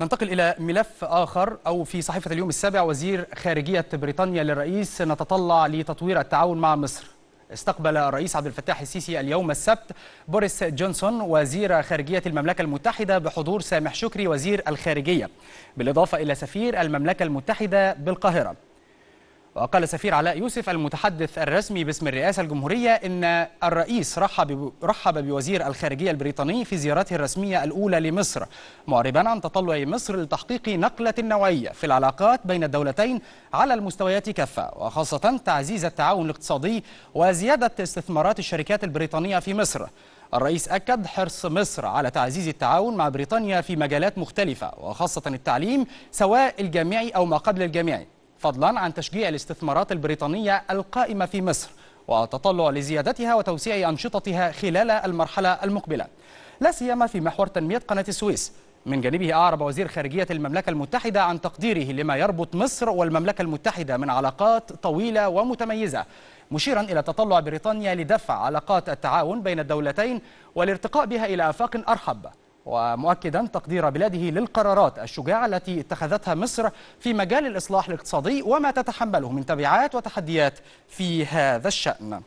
ننتقل إلى ملف آخر أو في صحيفة اليوم السابع وزير خارجية بريطانيا للرئيس نتطلع لتطوير التعاون مع مصر استقبل الرئيس عبد الفتاح السيسي اليوم السبت بوريس جونسون وزير خارجية المملكة المتحدة بحضور سامح شكري وزير الخارجية بالإضافة إلى سفير المملكة المتحدة بالقاهرة وقال سفير علاء يوسف المتحدث الرسمي باسم الرئاسة الجمهورية إن الرئيس رحب, رحب بوزير الخارجية البريطاني في زيارته الرسمية الأولى لمصر معربا عن تطلع مصر لتحقيق نقلة نوعية في العلاقات بين الدولتين على المستويات كافة وخاصة تعزيز التعاون الاقتصادي وزيادة استثمارات الشركات البريطانية في مصر الرئيس أكد حرص مصر على تعزيز التعاون مع بريطانيا في مجالات مختلفة وخاصة التعليم سواء الجامعي أو ما قبل الجامعي فضلا عن تشجيع الاستثمارات البريطانية القائمة في مصر وتطلع لزيادتها وتوسيع أنشطتها خلال المرحلة المقبلة لا سيما في محور تنمية قناة السويس من جانبه أعرب وزير خارجية المملكة المتحدة عن تقديره لما يربط مصر والمملكة المتحدة من علاقات طويلة ومتميزة مشيرا إلى تطلع بريطانيا لدفع علاقات التعاون بين الدولتين والارتقاء بها إلى آفاق أرحب ومؤكدا تقدير بلاده للقرارات الشجاعة التي اتخذتها مصر في مجال الإصلاح الاقتصادي وما تتحمله من تبعات وتحديات في هذا الشأن